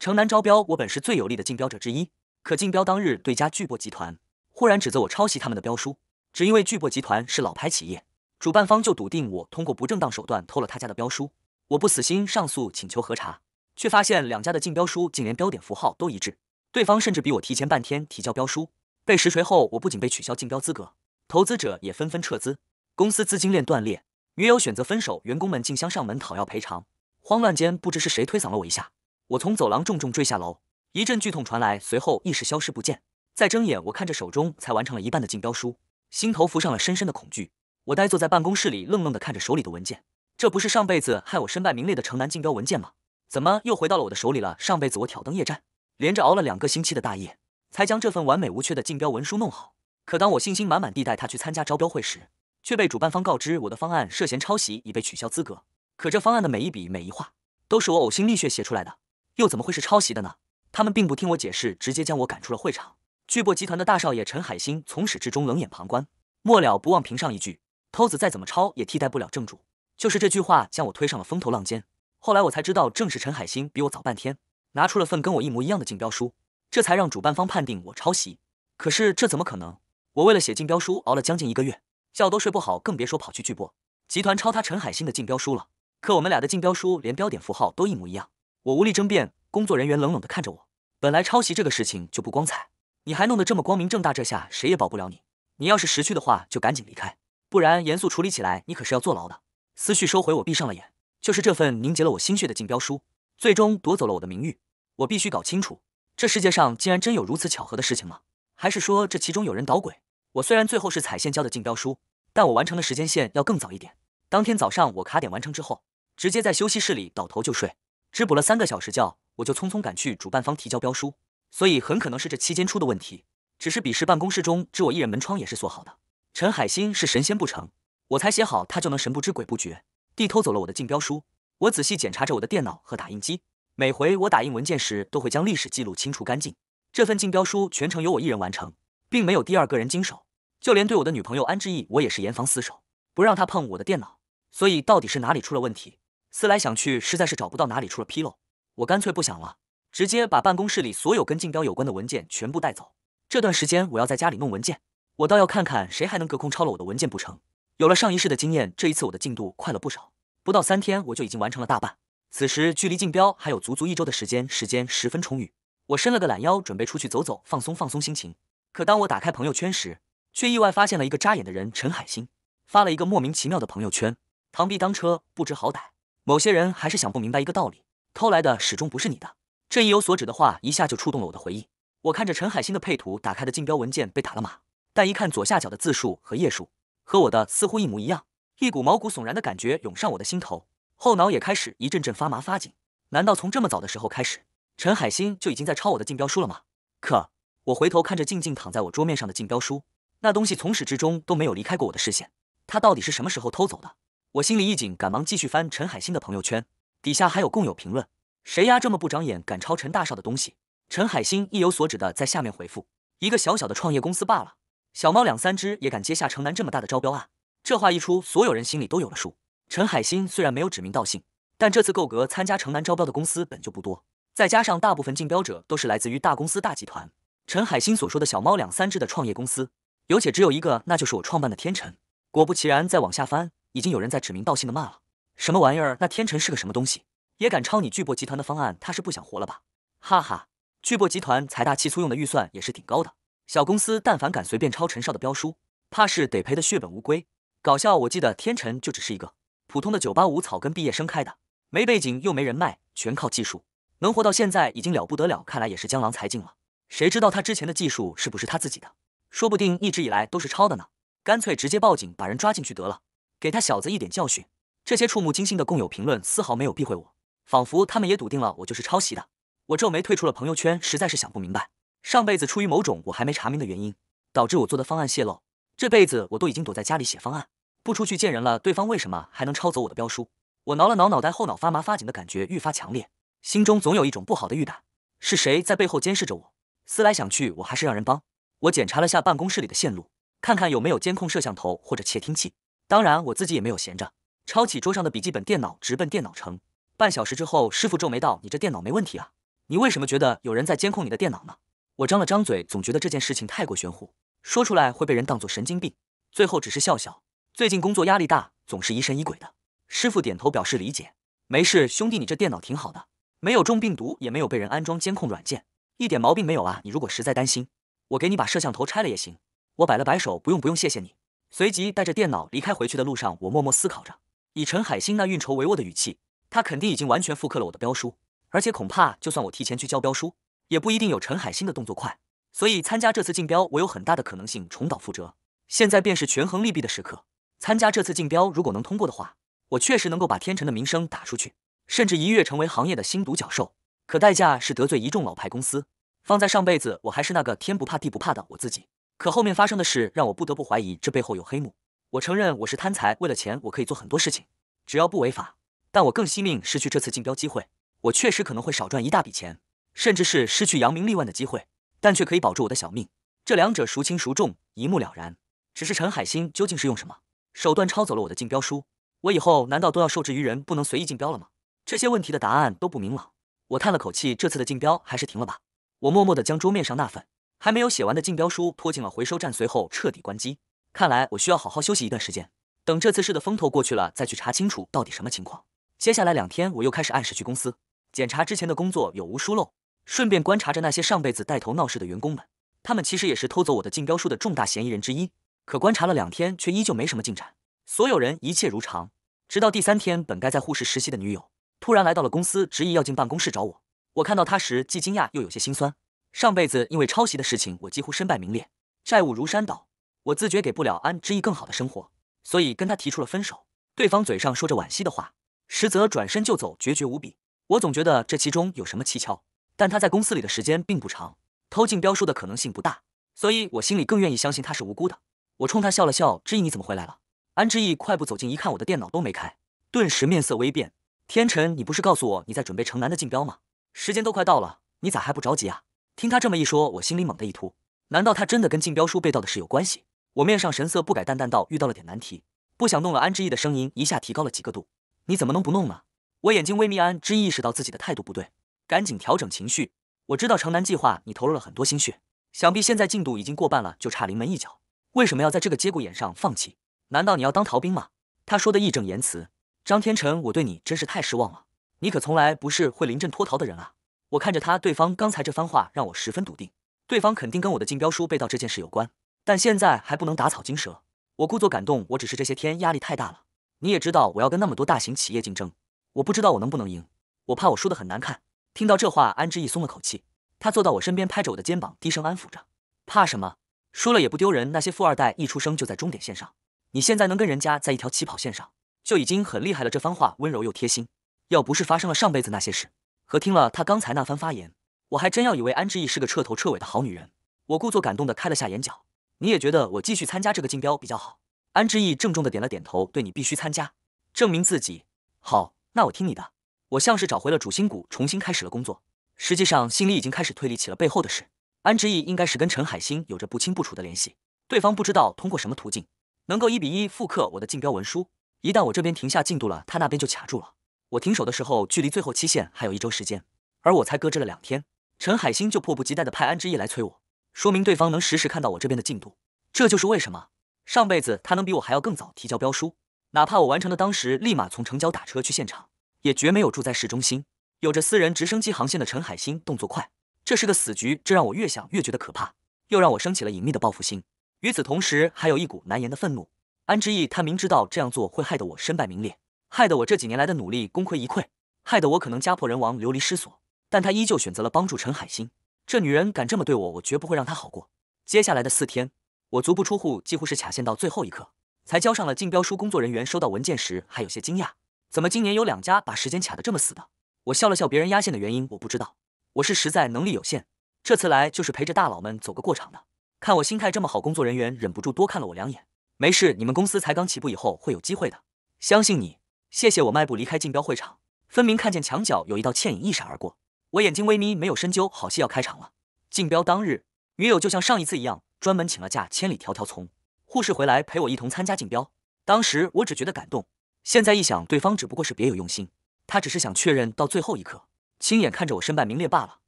城南招标，我本是最有力的竞标者之一。可竞标当日，对家巨博集团忽然指责我抄袭他们的标书，只因为巨博集团是老牌企业，主办方就笃定我通过不正当手段偷了他家的标书。我不死心，上诉请求核查，却发现两家的竞标书竟连标点符号都一致。对方甚至比我提前半天提交标书。被实锤后，我不仅被取消竞标资格，投资者也纷纷撤资，公司资金链断裂，女友选择分手，员工们竞相上门讨要赔偿。慌乱间，不知是谁推搡了我一下。我从走廊重重坠下楼，一阵剧痛传来，随后意识消失不见。再睁眼，我看着手中才完成了一半的竞标书，心头浮上了深深的恐惧。我呆坐在办公室里，愣愣地看着手里的文件，这不是上辈子害我身败名裂的城南竞标文件吗？怎么又回到了我的手里了？上辈子我挑灯夜战，连着熬了两个星期的大夜，才将这份完美无缺的竞标文书弄好。可当我信心满满地带他去参加招标会时，却被主办方告知我的方案涉嫌抄袭，已被取消资格。可这方案的每一笔每一画，都是我呕心沥血写出来的。又怎么会是抄袭的呢？他们并不听我解释，直接将我赶出了会场。巨擘集团的大少爷陈海星从始至终冷眼旁观，末了不忘评上一句：“偷子再怎么抄也替代不了正主。”就是这句话将我推上了风头浪尖。后来我才知道，正是陈海星比我早半天拿出了份跟我一模一样的竞标书，这才让主办方判定我抄袭。可是这怎么可能？我为了写竞标书熬了将近一个月，觉都睡不好，更别说跑去巨擘集团抄他陈海星的竞标书了。可我们俩的竞标书连标点符号都一模一样，我无力争辩。工作人员冷冷地看着我。本来抄袭这个事情就不光彩，你还弄得这么光明正大，这下谁也保不了你。你要是识趣的话，就赶紧离开，不然严肃处理起来，你可是要坐牢的。思绪收回，我闭上了眼。就是这份凝结了我心血的竞标书，最终夺走了我的名誉。我必须搞清楚，这世界上竟然真有如此巧合的事情吗？还是说这其中有人捣鬼？我虽然最后是彩线交的竞标书，但我完成的时间线要更早一点。当天早上我卡点完成之后，直接在休息室里倒头就睡，只补了三个小时觉。我就匆匆赶去主办方提交标书，所以很可能是这期间出的问题。只是笔试办公室中只我一人，门窗也是锁好的。陈海星是神仙不成，我才写好他就能神不知鬼不觉地偷走了我的竞标书。我仔细检查着我的电脑和打印机，每回我打印文件时都会将历史记录清除干净。这份竞标书全程由我一人完成，并没有第二个人经手，就连对我的女朋友安之毅，我也是严防死守，不让他碰我的电脑。所以到底是哪里出了问题？思来想去，实在是找不到哪里出了纰漏。我干脆不想了，直接把办公室里所有跟竞标有关的文件全部带走。这段时间我要在家里弄文件，我倒要看看谁还能隔空抄了我的文件不成。有了上一世的经验，这一次我的进度快了不少，不到三天我就已经完成了大半。此时距离竞标还有足足一周的时间，时间十分充裕。我伸了个懒腰，准备出去走走，放松放松心情。可当我打开朋友圈时，却意外发现了一个扎眼的人陈海星发了一个莫名其妙的朋友圈：螳臂当车，不知好歹。某些人还是想不明白一个道理。偷来的始终不是你的。这一有所指的话，一下就触动了我的回忆。我看着陈海鑫的配图，打开的竞标文件被打了码，但一看左下角的字数和页数，和我的似乎一模一样。一股毛骨悚然的感觉涌上我的心头，后脑也开始一阵阵发麻发紧。难道从这么早的时候开始，陈海鑫就已经在抄我的竞标书了吗？可我回头看着静静躺在我桌面上的竞标书，那东西从始至终都没有离开过我的视线。他到底是什么时候偷走的？我心里一紧，赶忙继续翻陈海鑫的朋友圈。底下还有共有评论，谁丫这么不长眼，敢抄陈大少的东西？陈海星意有所指的在下面回复：“一个小小的创业公司罢了，小猫两三只也敢接下城南这么大的招标案。”这话一出，所有人心里都有了数。陈海星虽然没有指名道姓，但这次够格参加城南招标的公司本就不多，再加上大部分竞标者都是来自于大公司大集团，陈海星所说的小猫两三只的创业公司，有且只有一个，那就是我创办的天辰。果不其然，再往下翻，已经有人在指名道姓的骂了。什么玩意儿？那天辰是个什么东西，也敢抄你巨擘集团的方案？他是不想活了吧？哈哈，巨擘集团财大气粗，用的预算也是挺高的。小公司但凡敢随便抄陈少的标书，怕是得赔得血本无归。搞笑，我记得天辰就只是一个普通的九八五草根毕业生开的，没背景又没人脉，全靠技术，能活到现在已经了不得了。看来也是江郎才尽了。谁知道他之前的技术是不是他自己的？说不定一直以来都是抄的呢。干脆直接报警，把人抓进去得了，给他小子一点教训。这些触目惊心的共有评论丝毫没有避讳我，仿佛他们也笃定了我就是抄袭的。我皱眉退出了朋友圈，实在是想不明白。上辈子出于某种我还没查明的原因，导致我做的方案泄露，这辈子我都已经躲在家里写方案，不出去见人了。对方为什么还能抄走我的标书？我挠了挠脑袋，后脑发麻发紧的感觉愈发强烈，心中总有一种不好的预感。是谁在背后监视着我？思来想去，我还是让人帮我检查了下办公室里的线路，看看有没有监控摄像头或者窃听器。当然，我自己也没有闲着。抄起桌上的笔记本电脑，直奔电脑城。半小时之后，师傅皱眉道：“你这电脑没问题啊？你为什么觉得有人在监控你的电脑呢？”我张了张嘴，总觉得这件事情太过玄乎，说出来会被人当做神经病。最后只是笑笑。最近工作压力大，总是疑神疑鬼的。师傅点头表示理解。没事，兄弟，你这电脑挺好的，没有中病毒，也没有被人安装监控软件，一点毛病没有啊。你如果实在担心，我给你把摄像头拆了也行。我摆了摆手，不用不用，谢谢你。随即带着电脑离开。回去的路上，我默默思考着。以陈海星那运筹帷幄的语气，他肯定已经完全复刻了我的标书，而且恐怕就算我提前去交标书，也不一定有陈海星的动作快。所以参加这次竞标，我有很大的可能性重蹈覆辙。现在便是权衡利弊的时刻。参加这次竞标，如果能通过的话，我确实能够把天辰的名声打出去，甚至一跃成为行业的新独角兽。可代价是得罪一众老牌公司。放在上辈子，我还是那个天不怕地不怕的我自己。可后面发生的事，让我不得不怀疑这背后有黑幕。我承认我是贪财，为了钱我可以做很多事情，只要不违法。但我更惜命，失去这次竞标机会，我确实可能会少赚一大笔钱，甚至是失去扬名立万的机会，但却可以保住我的小命。这两者孰轻孰重，一目了然。只是陈海星究竟是用什么手段抄走了我的竞标书？我以后难道都要受制于人，不能随意竞标了吗？这些问题的答案都不明朗。我叹了口气，这次的竞标还是停了吧。我默默地将桌面上那份还没有写完的竞标书拖进了回收站，随后彻底关机。看来我需要好好休息一段时间，等这次事的风头过去了，再去查清楚到底什么情况。接下来两天，我又开始按时去公司检查之前的工作有无疏漏，顺便观察着那些上辈子带头闹事的员工们。他们其实也是偷走我的竞标书的重大嫌疑人之一。可观察了两天，却依旧没什么进展。所有人一切如常，直到第三天，本该在护士实习的女友突然来到了公司，执意要进办公室找我。我看到她时，既惊讶又有些心酸。上辈子因为抄袭的事情，我几乎身败名裂，债务如山倒。我自觉给不了安之意更好的生活，所以跟他提出了分手。对方嘴上说着惋惜的话，实则转身就走，决绝无比。我总觉得这其中有什么蹊跷，但他在公司里的时间并不长，偷竞标书的可能性不大，所以我心里更愿意相信他是无辜的。我冲他笑了笑：“之意，你怎么回来了？”安之意快步走近一看，我的电脑都没开，顿时面色微变。天辰，你不是告诉我你在准备城南的竞标吗？时间都快到了，你咋还不着急啊？听他这么一说，我心里猛地一突，难道他真的跟竞标书被盗的事有关系？我面上神色不改，淡淡道：“遇到了点难题，不想弄了。”安之意的声音一下提高了几个度。“你怎么能不弄呢？”我眼睛微眯，安之意意识到自己的态度不对，赶紧调整情绪。我知道城南计划你投入了很多心血，想必现在进度已经过半了，就差临门一脚。为什么要在这个节骨眼上放弃？难道你要当逃兵吗？他说的义正言辞。张天成，我对你真是太失望了。你可从来不是会临阵脱逃的人啊！我看着他，对方刚才这番话让我十分笃定，对方肯定跟我的竞标书被盗这件事有关。但现在还不能打草惊蛇。我故作感动，我只是这些天压力太大了。你也知道，我要跟那么多大型企业竞争，我不知道我能不能赢。我怕我输得很难看。听到这话，安之意松了口气，他坐到我身边，拍着我的肩膀，低声安抚着：“怕什么？输了也不丢人。那些富二代一出生就在终点线上，你现在能跟人家在一条起跑线上，就已经很厉害了。”这番话温柔又贴心。要不是发生了上辈子那些事，和听了他刚才那番发言，我还真要以为安之意是个彻头彻尾的好女人。我故作感动地开了下眼角。你也觉得我继续参加这个竞标比较好？安之意郑重的点了点头，对你必须参加，证明自己。好，那我听你的。我像是找回了主心骨，重新开始了工作。实际上，心里已经开始推理起了背后的事。安之意应该是跟陈海星有着不清不楚的联系，对方不知道通过什么途径，能够一比一复刻我的竞标文书。一旦我这边停下进度了，他那边就卡住了。我停手的时候，距离最后期限还有一周时间，而我才搁置了两天，陈海星就迫不及待的派安之意来催我。说明对方能实时看到我这边的进度，这就是为什么上辈子他能比我还要更早提交标书。哪怕我完成的当时立马从城郊打车去现场，也绝没有住在市中心。有着私人直升机航线的陈海星动作快，这是个死局。这让我越想越觉得可怕，又让我升起了隐秘的报复心。与此同时，还有一股难言的愤怒。安之意，他明知道这样做会害得我身败名裂，害得我这几年来的努力功亏一篑，害得我可能家破人亡、流离失所，但他依旧选择了帮助陈海星。这女人敢这么对我，我绝不会让她好过。接下来的四天，我足不出户，几乎是卡线到最后一刻，才交上了竞标书。工作人员收到文件时还有些惊讶，怎么今年有两家把时间卡得这么死的？我笑了笑，别人压线的原因我不知道，我是实在能力有限，这次来就是陪着大佬们走个过场的。看我心态这么好，工作人员忍不住多看了我两眼。没事，你们公司才刚起步，以后会有机会的，相信你。谢谢。我迈步离开竞标会场，分明看见墙角有一道倩影一闪而过。我眼睛微眯，没有深究。好戏要开场了。竞标当日，女友就像上一次一样，专门请了假，千里迢迢从护士回来陪我一同参加竞标。当时我只觉得感动，现在一想，对方只不过是别有用心，他只是想确认到最后一刻，亲眼看着我身败名裂罢了。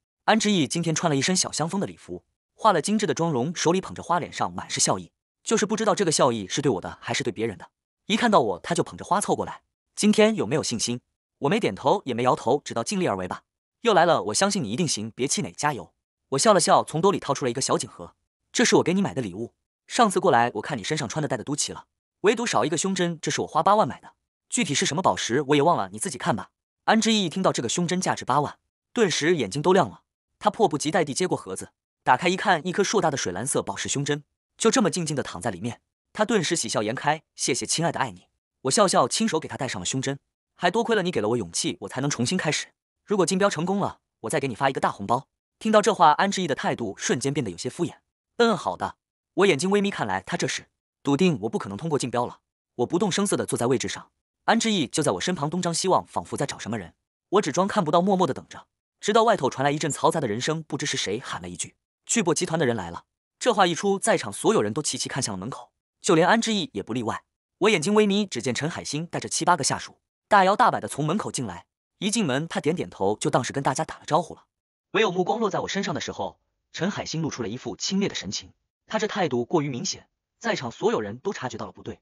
安之意今天穿了一身小香风的礼服，化了精致的妆容，手里捧着花，脸上满是笑意。就是不知道这个笑意是对我的还是对别人的。一看到我，他就捧着花凑过来。今天有没有信心？我没点头，也没摇头，只道尽力而为吧。又来了，我相信你一定行，别气馁，加油！我笑了笑，从兜里掏出了一个小锦盒，这是我给你买的礼物。上次过来，我看你身上穿的、戴的都齐了，唯独少一个胸针，这是我花八万买的，具体是什么宝石我也忘了，你自己看吧。安之意一听到这个胸针价值八万，顿时眼睛都亮了，他迫不及待地接过盒子，打开一看，一颗硕大的水蓝色宝石胸针就这么静静地躺在里面，他顿时喜笑颜开，谢谢亲爱的爱你。我笑笑，亲手给他戴上了胸针，还多亏了你给了我勇气，我才能重新开始。如果竞标成功了，我再给你发一个大红包。听到这话，安志毅的态度瞬间变得有些敷衍。嗯，好的。我眼睛微眯，看来他这是笃定我不可能通过竞标了。我不动声色地坐在位置上，安志毅就在我身旁东张西望，仿佛在找什么人。我只装看不到，默默地等着。直到外头传来一阵嘈杂的人声，不知是谁喊了一句：“巨博集团的人来了。”这话一出，在场所有人都齐齐看向了门口，就连安志毅也不例外。我眼睛微眯，只见陈海星带着七八个下属，大摇大摆地从门口进来。一进门，他点点头，就当是跟大家打了招呼了。唯有目光落在我身上的时候，陈海星露出了一副轻蔑的神情。他这态度过于明显，在场所有人都察觉到了不对，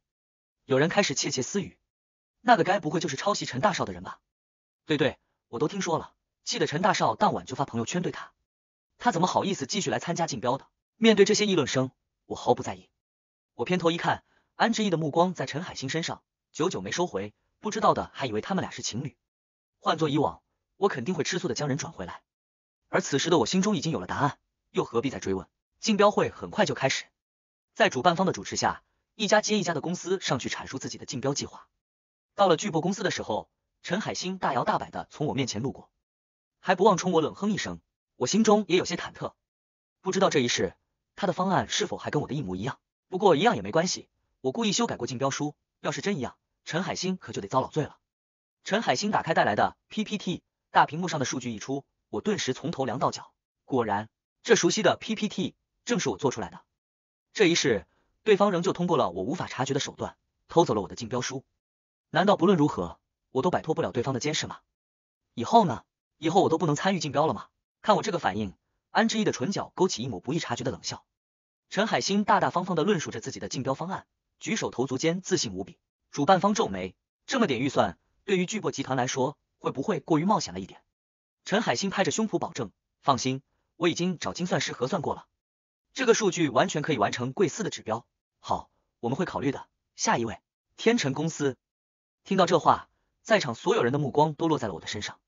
有人开始窃窃私语：“那个该不会就是抄袭陈大少的人吧？”“对对，我都听说了，记得陈大少当晚就发朋友圈对他，他怎么好意思继续来参加竞标的？”面对这些议论声，我毫不在意。我偏头一看，安志毅的目光在陈海星身上久久没收回，不知道的还以为他们俩是情侣。换做以往，我肯定会吃醋的将人转回来。而此时的我心中已经有了答案，又何必再追问？竞标会很快就开始，在主办方的主持下，一家接一家的公司上去阐述自己的竞标计划。到了巨博公司的时候，陈海星大摇大摆的从我面前路过，还不忘冲我冷哼一声。我心中也有些忐忑，不知道这一世他的方案是否还跟我的一模一样。不过一样也没关系，我故意修改过竞标书，要是真一样，陈海星可就得遭老罪了。陈海星打开带来的 PPT，大屏幕上的数据一出，我顿时从头凉到脚。果然，这熟悉的 PPT 正是我做出来的。这一世，对方仍旧通过了我无法察觉的手段偷走了我的竞标书。难道不论如何，我都摆脱不了对方的监视吗？以后呢？以后我都不能参与竞标了吗？看我这个反应，安之意的唇角勾起一抹不易察觉的冷笑。陈海星大大方方的论述着自己的竞标方案，举手投足间自信无比。主办方皱眉，这么点预算。对于巨擘集团来说，会不会过于冒险了一点？陈海星拍着胸脯保证，放心，我已经找精算师核算过了，这个数据完全可以完成贵司的指标。好，我们会考虑的。下一位，天辰公司。听到这话，在场所有人的目光都落在了我的身上，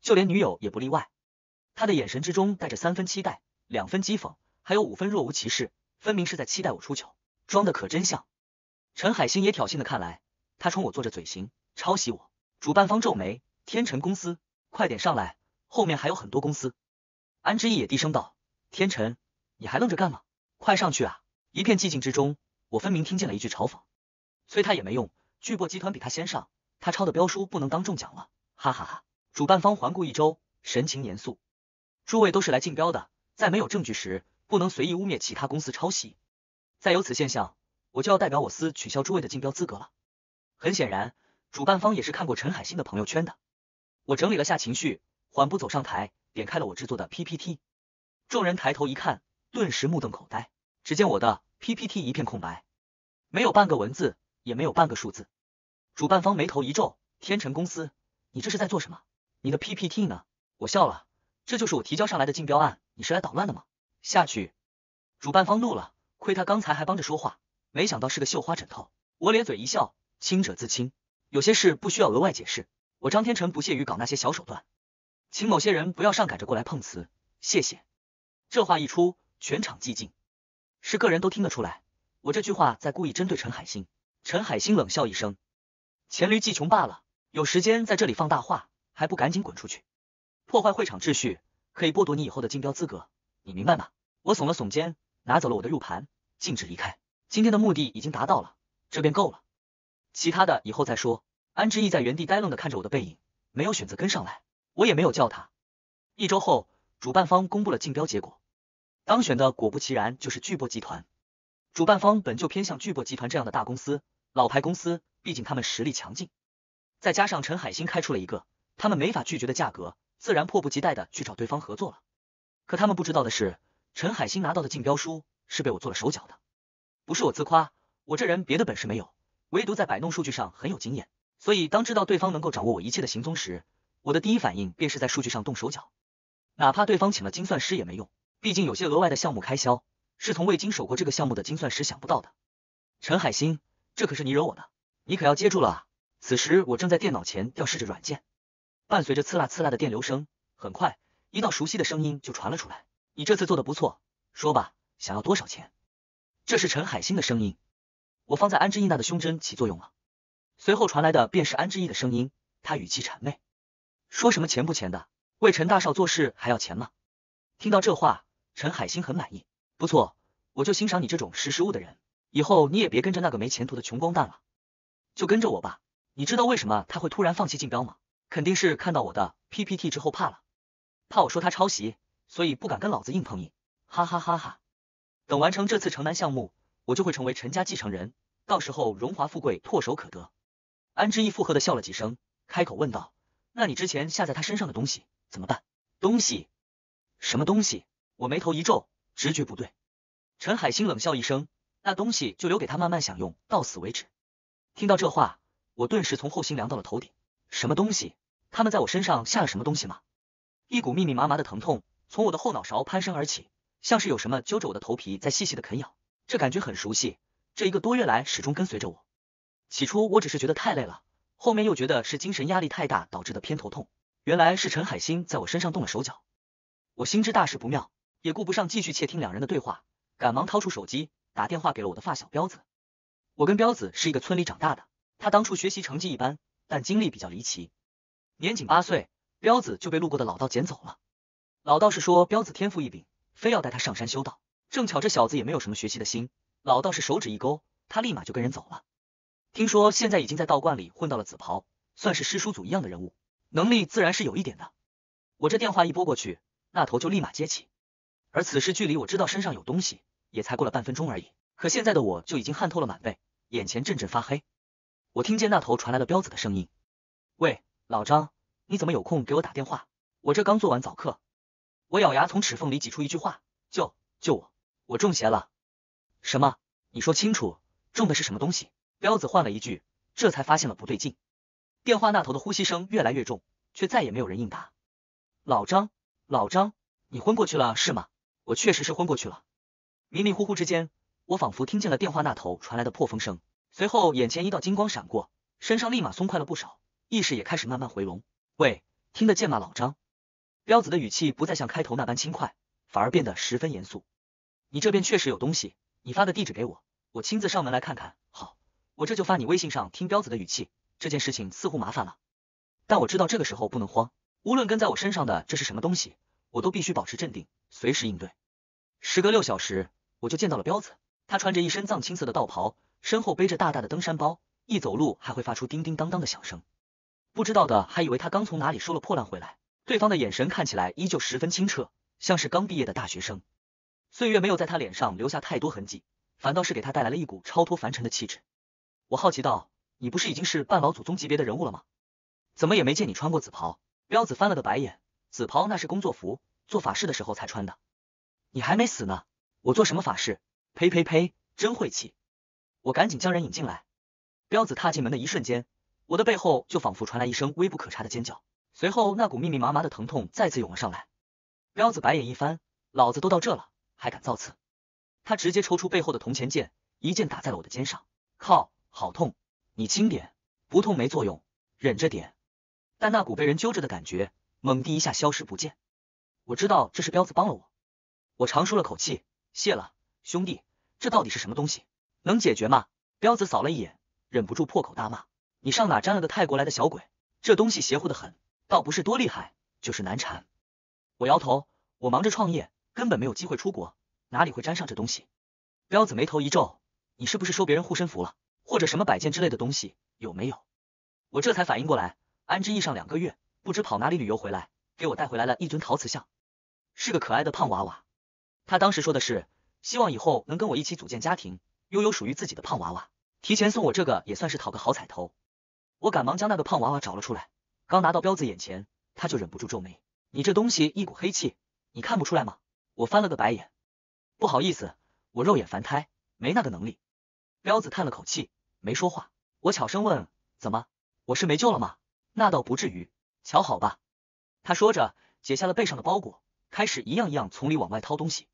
就连女友也不例外。她的眼神之中带着三分期待，两分讥讽，还有五分若无其事，分明是在期待我出糗，装的可真像。陈海星也挑衅的看来，他冲我做着嘴型，抄袭我。主办方皱眉，天辰公司，快点上来，后面还有很多公司。安之意也低声道：“天辰，你还愣着干嘛？快上去啊！”一片寂静之中，我分明听见了一句嘲讽。催他也没用，巨擘集团比他先上，他抄的标书不能当中奖了。哈哈哈！主办方环顾一周，神情严肃：“诸位都是来竞标的，在没有证据时，不能随意污蔑其他公司抄袭。再有此现象，我就要代表我司取消诸位的竞标资格了。”很显然。主办方也是看过陈海星的朋友圈的，我整理了下情绪，缓步走上台，点开了我制作的 PPT。众人抬头一看，顿时目瞪口呆。只见我的 PPT 一片空白，没有半个文字，也没有半个数字。主办方眉头一皱：“天辰公司，你这是在做什么？你的 PPT 呢？”我笑了：“这就是我提交上来的竞标案，你是来捣乱的吗？”下去！主办方怒了，亏他刚才还帮着说话，没想到是个绣花枕头。我咧嘴一笑：“清者自清。”有些事不需要额外解释，我张天成不屑于搞那些小手段，请某些人不要上赶着过来碰瓷，谢谢。这话一出，全场寂静，是个人都听得出来，我这句话在故意针对陈海星。陈海星冷笑一声，黔驴技穷罢了，有时间在这里放大话，还不赶紧滚出去，破坏会场秩序，可以剥夺你以后的竞标资格，你明白吗？我耸了耸肩，拿走了我的入盘，径直离开。今天的目的已经达到了，这便够了。其他的以后再说。安之意在原地呆愣的看着我的背影，没有选择跟上来，我也没有叫他。一周后，主办方公布了竞标结果，当选的果不其然就是巨擘集团。主办方本就偏向巨擘集团这样的大公司、老牌公司，毕竟他们实力强劲，再加上陈海星开出了一个他们没法拒绝的价格，自然迫不及待的去找对方合作了。可他们不知道的是，陈海星拿到的竞标书是被我做了手脚的。不是我自夸，我这人别的本事没有。唯独在摆弄数据上很有经验，所以当知道对方能够掌握我一切的行踪时，我的第一反应便是在数据上动手脚，哪怕对方请了精算师也没用，毕竟有些额外的项目开销是从未经手过这个项目的精算师想不到的。陈海星，这可是你惹我的，你可要接住了啊！此时我正在电脑前调试着软件，伴随着刺啦刺啦的电流声，很快一道熟悉的声音就传了出来。你这次做的不错，说吧，想要多少钱？这是陈海星的声音。我放在安之意那的胸针起作用了，随后传来的便是安之意的声音，他语气谄媚，说什么钱不钱的，为陈大少做事还要钱吗？听到这话，陈海星很满意，不错，我就欣赏你这种识时务的人，以后你也别跟着那个没前途的穷光蛋了，就跟着我吧。你知道为什么他会突然放弃竞标吗？肯定是看到我的 P P T 之后怕了，怕我说他抄袭，所以不敢跟老子硬碰硬，哈哈哈哈。等完成这次城南项目。我就会成为陈家继承人，到时候荣华富贵唾手可得。安之义附和的笑了几声，开口问道：“那你之前下在他身上的东西怎么办？”“东西？什么东西？”我眉头一皱，直觉不对。陈海星冷笑一声：“那东西就留给他慢慢享用，到死为止。”听到这话，我顿时从后心凉到了头顶。什么东西？他们在我身上下了什么东西吗？一股密密麻麻的疼痛从我的后脑勺攀升而起，像是有什么揪着我的头皮在细细的啃咬。这感觉很熟悉，这一个多月来始终跟随着我。起初我只是觉得太累了，后面又觉得是精神压力太大导致的偏头痛。原来是陈海星在我身上动了手脚，我心知大事不妙，也顾不上继续窃听两人的对话，赶忙掏出手机打电话给了我的发小彪子。我跟彪子是一个村里长大的，他当初学习成绩一般，但经历比较离奇。年仅八岁，彪子就被路过的老道捡走了。老道士说彪子天赋异禀，非要带他上山修道。正巧这小子也没有什么学习的心，老道士手指一勾，他立马就跟人走了。听说现在已经在道观里混到了紫袍，算是师叔祖一样的人物，能力自然是有一点的。我这电话一拨过去，那头就立马接起。而此时距离我知道身上有东西，也才过了半分钟而已。可现在的我就已经汗透了满背，眼前阵阵发黑。我听见那头传来了彪子的声音：“喂，老张，你怎么有空给我打电话？我这刚做完早课。”我咬牙从齿缝里挤出一句话：“救救我！”我中邪了，什么？你说清楚，中的是什么东西？彪子换了一句，这才发现了不对劲。电话那头的呼吸声越来越重，却再也没有人应答。老张，老张，你昏过去了是吗？我确实是昏过去了。迷迷糊糊之间，我仿佛听见了电话那头传来的破风声，随后眼前一道金光闪过，身上立马松快了不少，意识也开始慢慢回笼。喂，听得见吗？老张，彪子的语气不再像开头那般轻快，反而变得十分严肃。你这边确实有东西，你发个地址给我，我亲自上门来看看。好，我这就发你微信上。听彪子的语气，这件事情似乎麻烦了，但我知道这个时候不能慌。无论跟在我身上的这是什么东西，我都必须保持镇定，随时应对。时隔六小时，我就见到了彪子。他穿着一身藏青色的道袍，身后背着大大的登山包，一走路还会发出叮叮当当的响声，不知道的还以为他刚从哪里收了破烂回来。对方的眼神看起来依旧十分清澈，像是刚毕业的大学生。岁月没有在他脸上留下太多痕迹，反倒是给他带来了一股超脱凡尘的气质。我好奇道：“你不是已经是半老祖宗级别的人物了吗？怎么也没见你穿过紫袍？”彪子翻了个白眼：“紫袍那是工作服，做法事的时候才穿的。你还没死呢，我做什么法事？呸呸呸，真晦气！”我赶紧将人引进来。彪子踏进门的一瞬间，我的背后就仿佛传来一声微不可察的尖叫，随后那股密密麻麻的疼痛再次涌了上来。彪子白眼一翻：“老子都到这了。”还敢造次！他直接抽出背后的铜钱剑，一剑打在了我的肩上。靠，好痛！你轻点，不痛没作用，忍着点。但那股被人揪着的感觉，猛地一下消失不见。我知道这是彪子帮了我，我长舒了口气，谢了兄弟。这到底是什么东西？能解决吗？彪子扫了一眼，忍不住破口大骂：“你上哪沾了个泰国来的小鬼？这东西邪乎的很，倒不是多厉害，就是难缠。”我摇头，我忙着创业。根本没有机会出国，哪里会沾上这东西？彪子眉头一皱：“你是不是收别人护身符了，或者什么摆件之类的东西？有没有？”我这才反应过来，安之义上两个月，不知跑哪里旅游回来，给我带回来了一尊陶瓷像，是个可爱的胖娃娃。他当时说的是，希望以后能跟我一起组建家庭，拥有属于自己的胖娃娃，提前送我这个也算是讨个好彩头。我赶忙将那个胖娃娃找了出来，刚拿到彪子眼前，他就忍不住皱眉：“你这东西一股黑气，你看不出来吗？”我翻了个白眼，不好意思，我肉眼凡胎，没那个能力。彪子叹了口气，没说话。我悄声问：“怎么？我是没救了吗？”那倒不至于，瞧好吧。他说着，解下了背上的包裹，开始一样一样从里往外掏东西。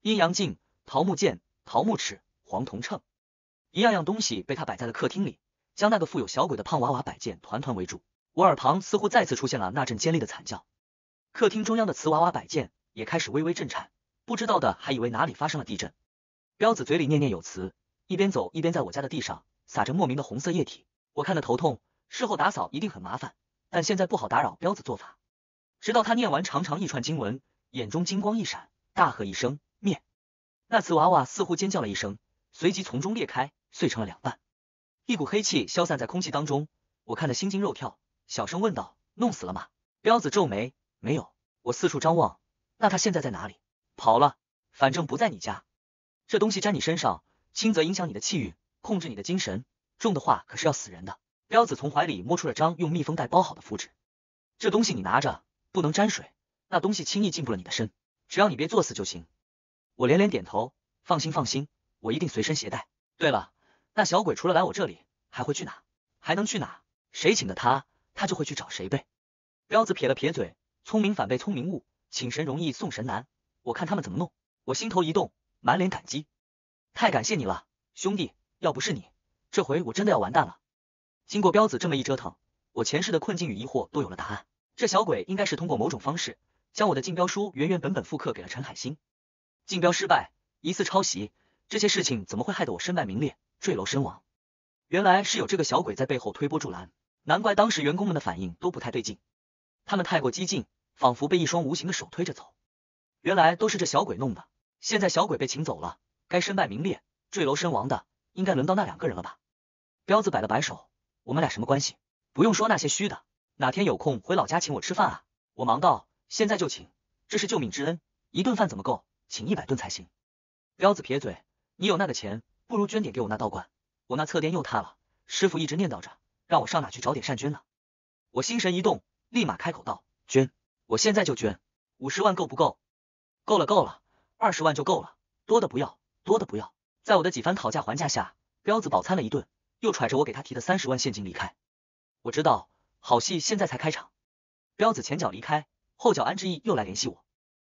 阴阳镜、桃木剑、桃木尺、黄铜秤，一样样东西被他摆在了客厅里，将那个富有小鬼的胖娃娃摆件团团围住。我耳旁似乎再次出现了那阵尖利的惨叫。客厅中央的瓷娃娃摆件。也开始微微震颤，不知道的还以为哪里发生了地震。彪子嘴里念念有词，一边走一边在我家的地上撒着莫名的红色液体，我看得头痛。事后打扫一定很麻烦，但现在不好打扰彪子做法。直到他念完长长一串经文，眼中金光一闪，大喝一声灭。那瓷娃娃似乎尖叫了一声，随即从中裂开，碎成了两半。一股黑气消散在空气当中，我看得心惊肉跳，小声问道：“弄死了吗？”彪子皱眉：“没有。”我四处张望。那他现在在哪里？跑了，反正不在你家。这东西沾你身上，轻则影响你的气运，控制你的精神，重的话可是要死人的。彪子从怀里摸出了张用密封袋包好的符纸，这东西你拿着，不能沾水，那东西轻易进不了你的身，只要你别作死就行。我连连点头，放心放心，我一定随身携带。对了，那小鬼除了来我这里，还会去哪？还能去哪？谁请的他，他就会去找谁呗。彪子撇了撇嘴，聪明反被聪明误。请神容易送神难，我看他们怎么弄。我心头一动，满脸感激，太感谢你了，兄弟！要不是你，这回我真的要完蛋了。经过彪子这么一折腾，我前世的困境与疑惑都有了答案。这小鬼应该是通过某种方式，将我的竞标书原原本本复刻给了陈海星，竞标失败，疑似抄袭，这些事情怎么会害得我身败名裂，坠楼身亡？原来是有这个小鬼在背后推波助澜，难怪当时员工们的反应都不太对劲，他们太过激进。仿佛被一双无形的手推着走，原来都是这小鬼弄的。现在小鬼被请走了，该身败名裂、坠楼身亡的，应该轮到那两个人了吧？彪子摆了摆手，我们俩什么关系？不用说那些虚的。哪天有空回老家请我吃饭啊？我忙道，现在就请，这是救命之恩，一顿饭怎么够？请一百顿才行。彪子撇嘴，你有那个钱，不如捐点给我那道观，我那侧殿又塌了，师傅一直念叨着，让我上哪去找点善捐呢？我心神一动，立马开口道，捐。我现在就捐五十万，够不够？够了，够了，二十万就够了，多的不要，多的不要。在我的几番讨价还价下，彪子饱餐了一顿，又揣着我给他提的三十万现金离开。我知道，好戏现在才开场。彪子前脚离开，后脚安之毅又来联系我。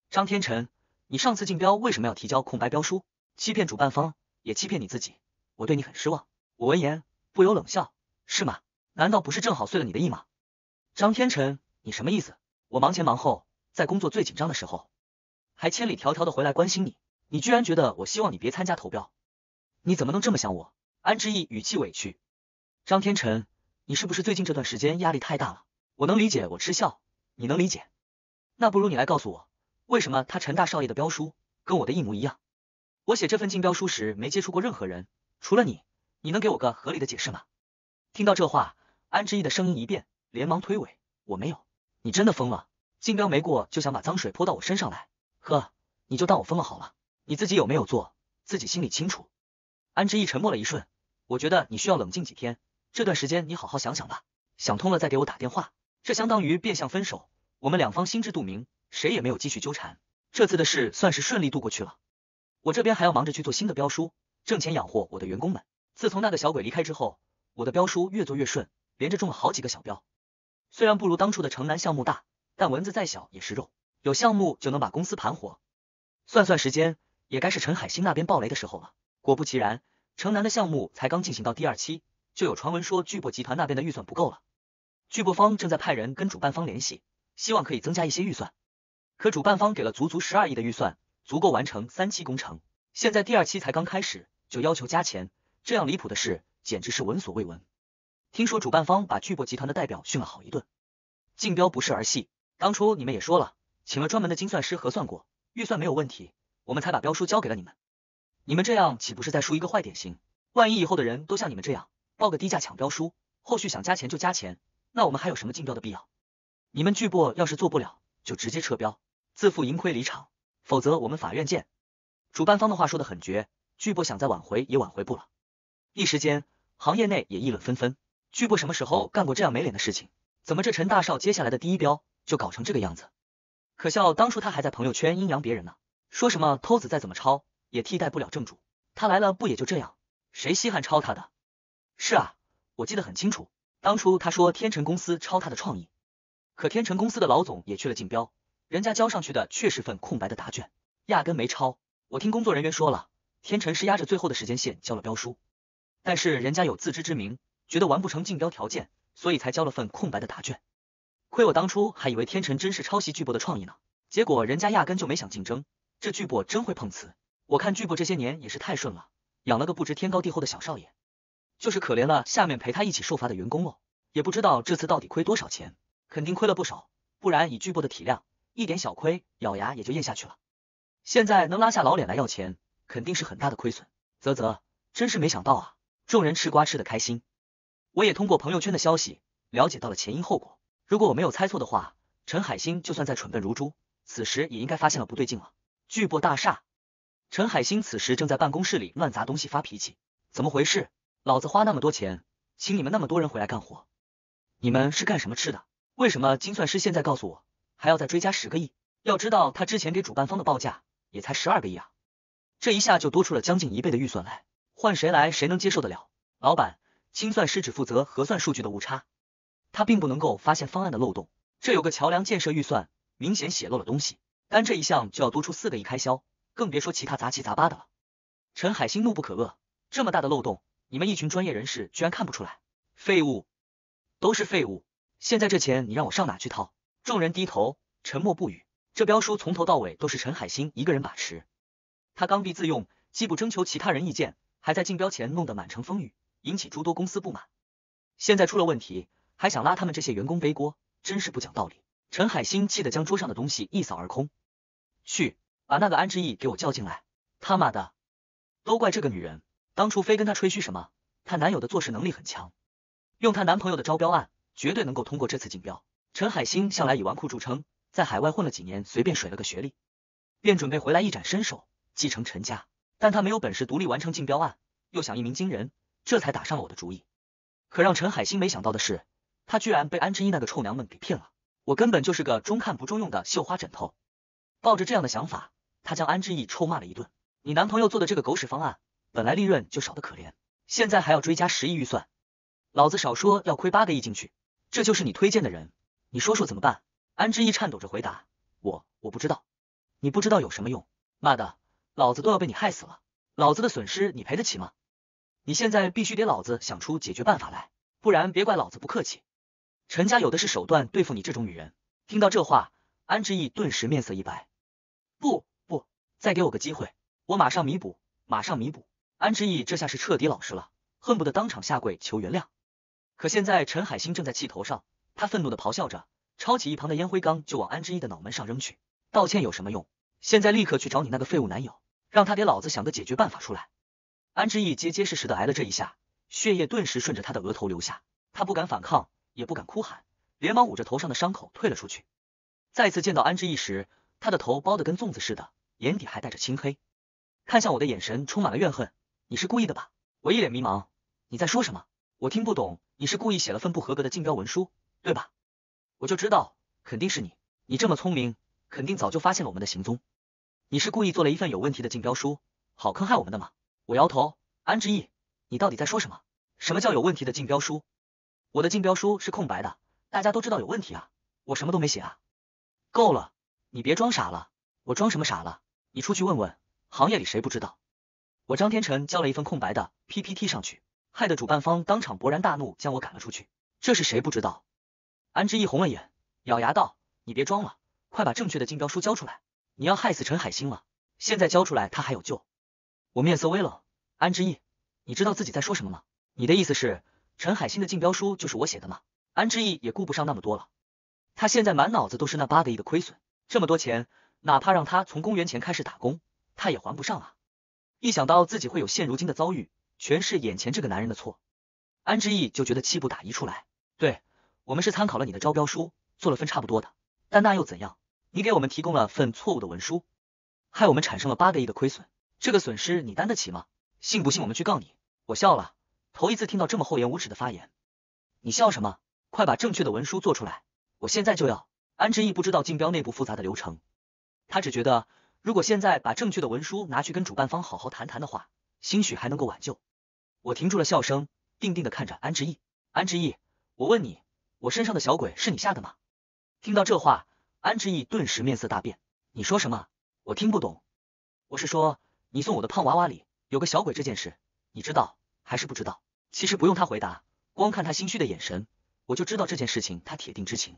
张天成，你上次竞标为什么要提交空白标书，欺骗主办方，也欺骗你自己？我对你很失望。我闻言不由冷笑，是吗？难道不是正好遂了你的意吗？张天成，你什么意思？我忙前忙后，在工作最紧张的时候，还千里迢迢的回来关心你，你居然觉得我希望你别参加投标，你怎么能这么想我？安之意语气委屈。张天辰，你是不是最近这段时间压力太大了？我能理解，我嗤笑，你能理解？那不如你来告诉我，为什么他陈大少爷的标书跟我的一模一样？我写这份竞标书时没接触过任何人，除了你，你能给我个合理的解释吗？听到这话，安之意的声音一变，连忙推诿，我没有。你真的疯了，竞标没过就想把脏水泼到我身上来，呵，你就当我疯了好了，你自己有没有做，自己心里清楚。安之意沉默了一瞬，我觉得你需要冷静几天，这段时间你好好想想吧，想通了再给我打电话，这相当于变相分手，我们两方心知肚明，谁也没有继续纠缠，这次的事算是顺利度过去了。我这边还要忙着去做新的标书，挣钱养活我的员工们。自从那个小鬼离开之后，我的标书越做越顺，连着中了好几个小标。虽然不如当初的城南项目大，但蚊子再小也是肉，有项目就能把公司盘活。算算时间，也该是陈海星那边爆雷的时候了。果不其然，城南的项目才刚进行到第二期，就有传闻说巨博集团那边的预算不够了。巨博方正在派人跟主办方联系，希望可以增加一些预算。可主办方给了足足十二亿的预算，足够完成三期工程。现在第二期才刚开始，就要求加钱，这样离谱的事简直是闻所未闻。听说主办方把巨博集团的代表训了好一顿。竞标不是儿戏，当初你们也说了，请了专门的精算师核算过，预算没有问题，我们才把标书交给了你们。你们这样岂不是在树一个坏典型？万一以后的人都像你们这样，报个低价抢标书，后续想加钱就加钱，那我们还有什么竞标的必要？你们巨博要是做不了，就直接撤标，自负盈亏离场，否则我们法院见。主办方的话说的很绝，巨博想再挽回也挽回不了。一时间，行业内也议论纷纷。巨部什么时候干过这样没脸的事情？怎么这陈大少接下来的第一标就搞成这个样子？可笑，当初他还在朋友圈阴阳别人呢，说什么偷子再怎么抄也替代不了正主。他来了不也就这样？谁稀罕抄他的？是啊，我记得很清楚，当初他说天成公司抄他的创意，可天成公司的老总也去了竞标，人家交上去的却是份空白的答卷，压根没抄。我听工作人员说了，天成是压着最后的时间线交了标书，但是人家有自知之明。觉得完不成竞标条件，所以才交了份空白的答卷。亏我当初还以为天辰真是抄袭巨博的创意呢，结果人家压根就没想竞争。这巨博真会碰瓷，我看巨博这些年也是太顺了，养了个不知天高地厚的小少爷。就是可怜了下面陪他一起受罚的员工喽。也不知道这次到底亏多少钱，肯定亏了不少，不然以巨博的体量，一点小亏咬牙也就咽下去了。现在能拉下老脸来要钱，肯定是很大的亏损。啧啧，真是没想到啊！众人吃瓜吃的开心。我也通过朋友圈的消息了解到了前因后果。如果我没有猜错的话，陈海星就算再蠢笨如猪，此时也应该发现了不对劲了。巨擘大厦，陈海星此时正在办公室里乱砸东西发脾气。怎么回事？老子花那么多钱请你们那么多人回来干活，你们是干什么吃的？为什么精算师现在告诉我还要再追加十个亿？要知道他之前给主办方的报价也才十二个亿啊，这一下就多出了将近一倍的预算来，换谁来谁能接受得了？老板。清算师只负责核算数据的误差，他并不能够发现方案的漏洞。这有个桥梁建设预算明显泄露了东西，单这一项就要多出四个亿开销，更别说其他杂七杂八的了。陈海星怒不可遏，这么大的漏洞，你们一群专业人士居然看不出来？废物，都是废物！现在这钱你让我上哪去掏？众人低头沉默不语。这标书从头到尾都是陈海星一个人把持，他刚愎自用，既不征求其他人意见，还在竞标前弄得满城风雨。引起诸多公司不满，现在出了问题，还想拉他们这些员工背锅，真是不讲道理。陈海星气得将桌上的东西一扫而空，去把那个安之意给我叫进来。他妈的，都怪这个女人，当初非跟她吹嘘什么，她男友的做事能力很强，用她男朋友的招标案，绝对能够通过这次竞标。陈海星向来以纨绔著称，在海外混了几年，随便水了个学历，便准备回来一展身手，继承陈家。但他没有本事独立完成竞标案，又想一鸣惊人。这才打上了我的主意，可让陈海星没想到的是，他居然被安之一那个臭娘们给骗了。我根本就是个中看不中用的绣花枕头。抱着这样的想法，他将安之意臭骂了一顿。你男朋友做的这个狗屎方案，本来利润就少得可怜，现在还要追加十亿预算，老子少说要亏八个亿进去。这就是你推荐的人，你说说怎么办？安之意颤抖着回答，我我不知道。你不知道有什么用？妈的，老子都要被你害死了，老子的损失你赔得起吗？你现在必须给老子想出解决办法来，不然别怪老子不客气。陈家有的是手段对付你这种女人。听到这话，安之意顿时面色一白，不，不再给我个机会，我马上弥补，马上弥补。安之意这下是彻底老实了，恨不得当场下跪求原谅。可现在陈海星正在气头上，他愤怒的咆哮着，抄起一旁的烟灰缸就往安之意的脑门上扔去。道歉有什么用？现在立刻去找你那个废物男友，让他给老子想个解决办法出来。安之意结结实实的挨了这一下，血液顿时顺着他的额头流下。他不敢反抗，也不敢哭喊，连忙捂着头上的伤口退了出去。再次见到安之意时，他的头包的跟粽子似的，眼底还带着青黑，看向我的眼神充满了怨恨。你是故意的吧？我一脸迷茫。你在说什么？我听不懂。你是故意写了份不合格的竞标文书，对吧？我就知道，肯定是你。你这么聪明，肯定早就发现了我们的行踪。你是故意做了一份有问题的竞标书，好坑害我们的吗？我摇头，安之意，你到底在说什么？什么叫有问题的竞标书？我的竞标书是空白的，大家都知道有问题啊，我什么都没写啊。够了，你别装傻了，我装什么傻了？你出去问问，行业里谁不知道？我张天成交了一份空白的 PPT 上去，害得主办方当场勃然大怒，将我赶了出去。这是谁不知道？安之意红了眼，咬牙道，你别装了，快把正确的竞标书交出来，你要害死陈海星了。现在交出来，他还有救。我面色微冷，安之意，你知道自己在说什么吗？你的意思是陈海新的竞标书就是我写的吗？安之意也顾不上那么多了，他现在满脑子都是那八个亿的亏损，这么多钱，哪怕让他从公元前开始打工，他也还不上啊！一想到自己会有现如今的遭遇，全是眼前这个男人的错，安之意就觉得气不打一处来。对，我们是参考了你的招标书，做了份差不多的，但那又怎样？你给我们提供了份错误的文书，害我们产生了八个亿的亏损。这个损失你担得起吗？信不信我们去告你？我笑了，头一次听到这么厚颜无耻的发言。你笑什么？快把正确的文书做出来，我现在就要。安之意不知道竞标内部复杂的流程，他只觉得如果现在把正确的文书拿去跟主办方好好谈谈的话，兴许还能够挽救。我停住了笑声，定定地看着安之意。安之意，我问你，我身上的小鬼是你下的吗？听到这话，安之意顿时面色大变。你说什么？我听不懂。我是说。你送我的胖娃娃里有个小鬼这件事，你知道还是不知道？其实不用他回答，光看他心虚的眼神，我就知道这件事情他铁定知情。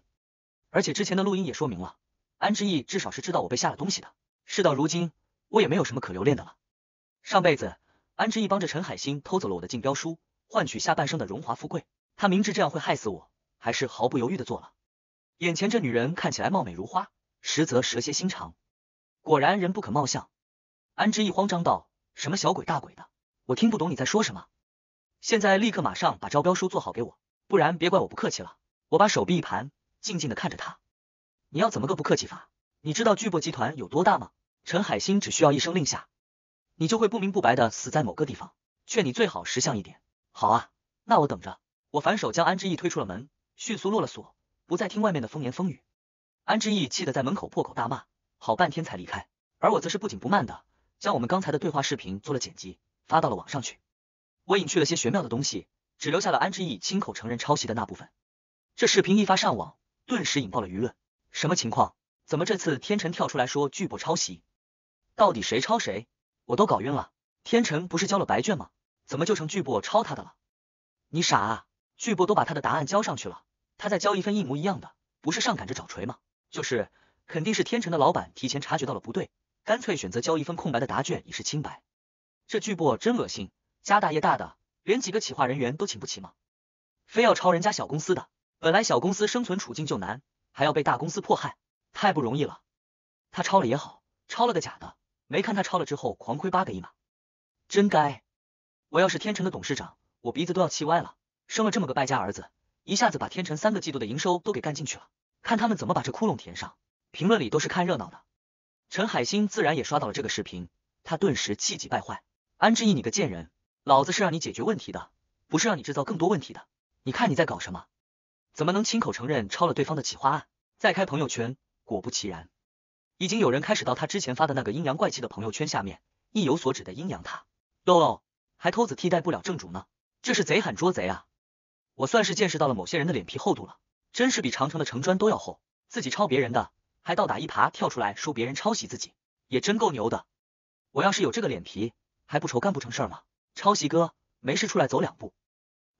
而且之前的录音也说明了，安之意至少是知道我被下了东西的。事到如今，我也没有什么可留恋的了。上辈子，安之意帮着陈海星偷走了我的竞标书，换取下半生的荣华富贵。他明知这样会害死我，还是毫不犹豫的做了。眼前这女人看起来貌美如花，实则蛇蝎心肠。果然人不可貌相。安之意慌张道：“什么小鬼大鬼的，我听不懂你在说什么。现在立刻马上把招标书做好给我，不然别怪我不客气了。”我把手臂一盘，静静的看着他：“你要怎么个不客气法？你知道巨擘集团有多大吗？陈海星只需要一声令下，你就会不明不白的死在某个地方。劝你最好识相一点。”“好啊，那我等着。”我反手将安之意推出了门，迅速落了锁，不再听外面的风言风语。安之意气得在门口破口大骂，好半天才离开。而我则是不紧不慢的。将我们刚才的对话视频做了剪辑，发到了网上去。我隐去了些玄妙的东西，只留下了安之意亲口承认抄袭的那部分。这视频一发上网，顿时引爆了舆论。什么情况？怎么这次天辰跳出来说巨博抄袭？到底谁抄谁？我都搞晕了。天辰不是交了白卷吗？怎么就成巨博抄他的了？你傻啊！巨博都把他的答案交上去了，他再交一份一模一样的，不是上赶着找锤吗？就是，肯定是天辰的老板提前察觉到了不对。干脆选择交一份空白的答卷以示清白，这巨博真恶心，家大业大的连几个企划人员都请不起吗？非要抄人家小公司的？本来小公司生存处境就难，还要被大公司迫害，太不容易了。他抄了也好，抄了个假的，没看他抄了之后狂亏八个亿吗？真该！我要是天成的董事长，我鼻子都要气歪了，生了这么个败家儿子，一下子把天成三个季度的营收都给干进去了，看他们怎么把这窟窿填上。评论里都是看热闹的。陈海星自然也刷到了这个视频，他顿时气急败坏：“安志毅，你个贱人，老子是让你解决问题的，不是让你制造更多问题的。你看你在搞什么？怎么能亲口承认抄了对方的企划案，再开朋友圈？果不其然，已经有人开始到他之前发的那个阴阳怪气的朋友圈下面，意有所指的阴阳他。哟，还偷子替代不了正主呢，这是贼喊捉贼啊！我算是见识到了某些人的脸皮厚度了，真是比长城的城砖都要厚。自己抄别人的。”还倒打一耙，跳出来说别人抄袭自己，也真够牛的。我要是有这个脸皮，还不愁干不成事儿吗？抄袭哥，没事出来走两步。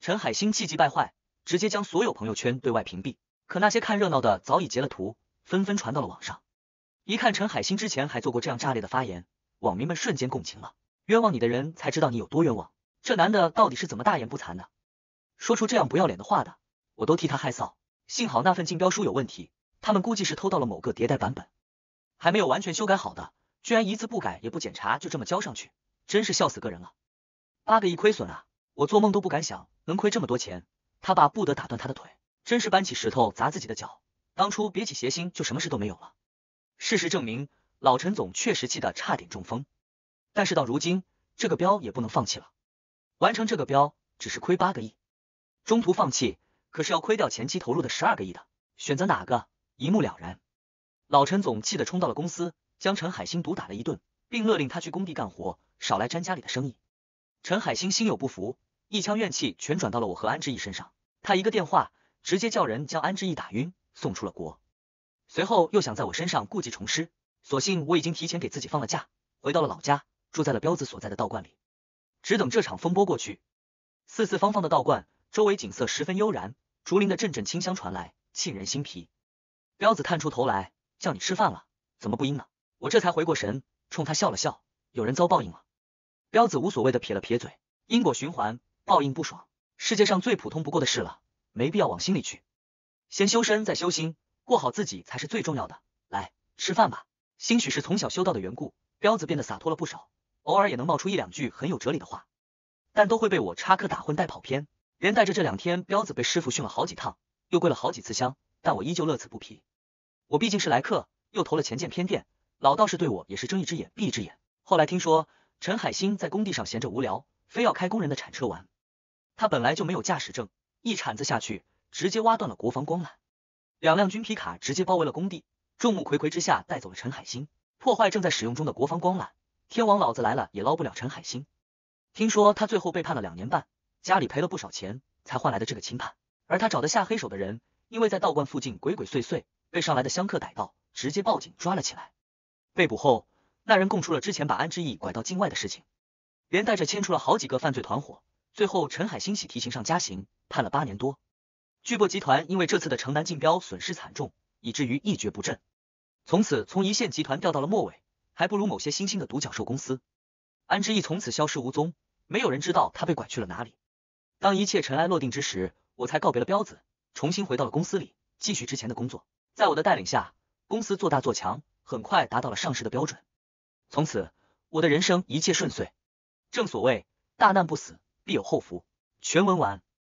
陈海星气急败坏，直接将所有朋友圈对外屏蔽。可那些看热闹的早已截了图，纷纷传到了网上。一看陈海星之前还做过这样炸裂的发言，网民们瞬间共情了。冤枉你的人才知道你有多冤枉。这男的到底是怎么大言不惭的，说出这样不要脸的话的？我都替他害臊。幸好那份竞标书有问题。他们估计是偷到了某个迭代版本，还没有完全修改好的，居然一字不改也不检查就这么交上去，真是笑死个人了。八个亿亏损啊，我做梦都不敢想能亏这么多钱，他爸不得打断他的腿，真是搬起石头砸自己的脚。当初别起邪心就什么事都没有了。事实证明，老陈总确实气得差点中风，但是到如今这个标也不能放弃了。完成这个标只是亏八个亿，中途放弃可是要亏掉前期投入的十二个亿的，选择哪个？一目了然，老陈总气得冲到了公司，将陈海星毒打了一顿，并勒令他去工地干活，少来沾家里的生意。陈海星心有不服，一腔怨气全转到了我和安志毅身上。他一个电话，直接叫人将安志毅打晕，送出了国。随后又想在我身上故技重施，所幸我已经提前给自己放了假，回到了老家，住在了彪子所在的道观里，只等这场风波过去。四四方方的道观，周围景色十分悠然，竹林的阵阵清香传来，沁人心脾。彪子探出头来，叫你吃饭了，怎么不应呢？我这才回过神，冲他笑了笑。有人遭报应了。彪子无所谓的撇了撇嘴，因果循环，报应不爽，世界上最普通不过的事了，没必要往心里去。先修身再修心，过好自己才是最重要的。来，吃饭吧。兴许是从小修道的缘故，彪子变得洒脱了不少，偶尔也能冒出一两句很有哲理的话，但都会被我插科打诨带跑偏，连带着这两天彪子被师傅训了好几趟，又跪了好几次香。但我依旧乐此不疲。我毕竟是来客，又投了钱建偏殿，老道士对我也是睁一只眼闭一只眼。后来听说陈海星在工地上闲着无聊，非要开工人的铲车玩。他本来就没有驾驶证，一铲子下去，直接挖断了国防光缆。两辆军皮卡直接包围了工地，众目睽睽之下带走了陈海星，破坏正在使用中的国防光缆。天王老子来了也捞不了陈海星。听说他最后被判了两年半，家里赔了不少钱才换来的这个轻判。而他找的下黑手的人。因为在道观附近鬼鬼祟祟，被上来的香客逮到，直接报警抓了起来。被捕后，那人供出了之前把安之毅拐到境外的事情，连带着牵出了好几个犯罪团伙。最后，陈海欣喜提刑上加刑，判了八年多。巨波集团因为这次的城南竞标损失惨重，以至于一蹶不振，从此从一线集团掉到了末尾，还不如某些新兴的独角兽公司。安之毅从此消失无踪，没有人知道他被拐去了哪里。当一切尘埃落定之时，我才告别了彪子。重新回到了公司里，继续之前的工作。在我的带领下，公司做大做强，很快达到了上市的标准。从此，我的人生一切顺遂。正所谓大难不死，必有后福。全文完。